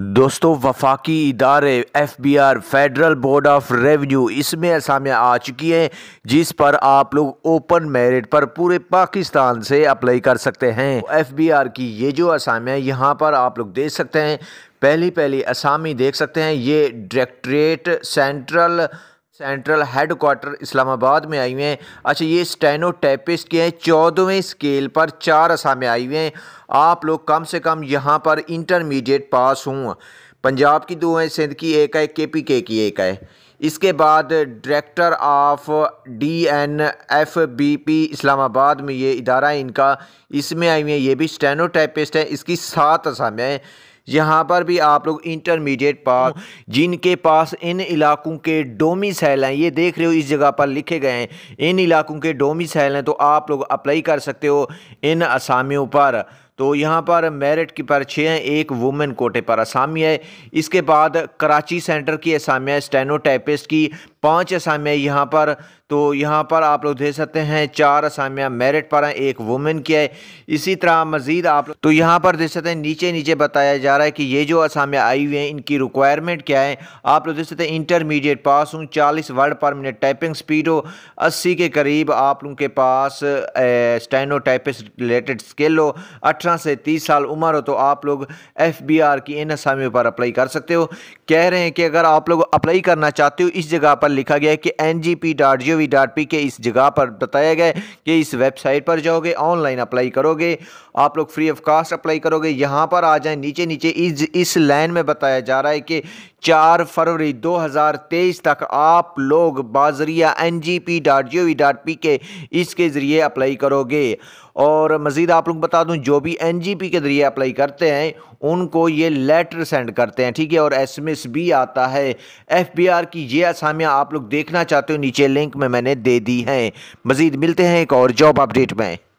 दोस्तों वफाकी इदारे F B R federal board of revenue इसमें असामियाँ आ चुकी हैं जिस पर आप लोग ओपन मेरिट पर पूरे पाकिस्तान से अप्लाई कर सकते हैं एफ बी आर की ये जो असामियाँ यहाँ पर आप लोग देख सकते हैं पहली पहली असामी देख सकते हैं ये directorate central central head quarter Islamabad में आई हुए हैं अच्छा ये स्टेनो टैपिस्ट के हैं चौदहवें स्केल पर चार असा में आई हुए हैं आप लोग कम से कम यहाँ पर इंटरमीडिएट पास हों पंजाब की दो हैं सिंध की एक है के पी के की एक है इसके बाद director of D N F B P Islamabad में ये इदारा है इनका इसमें आई हुई है ये भी स्टेनो टैपिस्ट है इसकी सात असामियाँ हैं यहाँ पर भी आप लोग इंटरमीडिएट पास जिनके पास इन इलाकों के डोमिसाइल हैं ये देख रहे हो इस जगह पर लिखे गए हैं इन इलाकों के डोमिसाइल हैं तो आप लोग अप्लाई कर सकते हो इन असामियों पर तो यहाँ पर मेरिट की छः हैं एक वुमेन कोटे पर असामी है इसके बाद कराची सेंटर की असामियाँ स्टेनोटाइपिस्ट की पाँच असामियाँ यहाँ पर तो यहाँ पर आप लोग देख सकते हैं चार असामियाँ मेरिट पर हैं एक वुमेन की है इसी तरह मज़ीद आप तो यहाँ पर देख सकते हैं नीचे नीचे बताया जा रहा है कि ये जो असामियाँ आई हुई हैं इनकी रिक्वायरमेंट क्या है आप लोग देख सकते हैं इंटरमीडिएट पास हूँ चालीस वर्ड पर मिनट टाइपिंग स्पीड हो अस्सी के करीब आप लोगों के पास स्टैनो टाइपिस रिलेटेड स्किल हो अठारह से तीस साल उम्र हो तो आप लोग एफ बी आर की इन असामियों पर अप्लाई कर सकते हो कह रहे हैं कि अगर आप लोग अप्लाई करना चाहते हो इस जगह पर पर लिखा गया है कि N G P dot G O V dot P K इस जगह पर बताया गया है कि इस वेबसाइट पर जाओगे ऑनलाइन अप्लाई करोगे आप लोग फ्री ऑफ कास्ट अप्लाई करोगे यहाँ पर आ जाए नीचे नीचे इस इस लाइन में बताया जा रहा है कि चार फरवरी 2023 तक आप लोग बाजरिया N G P dot G O V dot P K इसके ज़रिए अप्लाई करोगे और मज़ीद आप लोग बता दूँ जो भी एन जी पी के ज़रिए अप्लाई करते हैं उनको ये लेटर सेंड करते हैं ठीक है और एस एम एस भी आता है एफ बी आर की ये आसामियाँ आप लोग देखना चाहते हो नीचे लिंक में मैंने दे दी हैं मज़ीद मिलते हैं एक और जॉब अपडेट में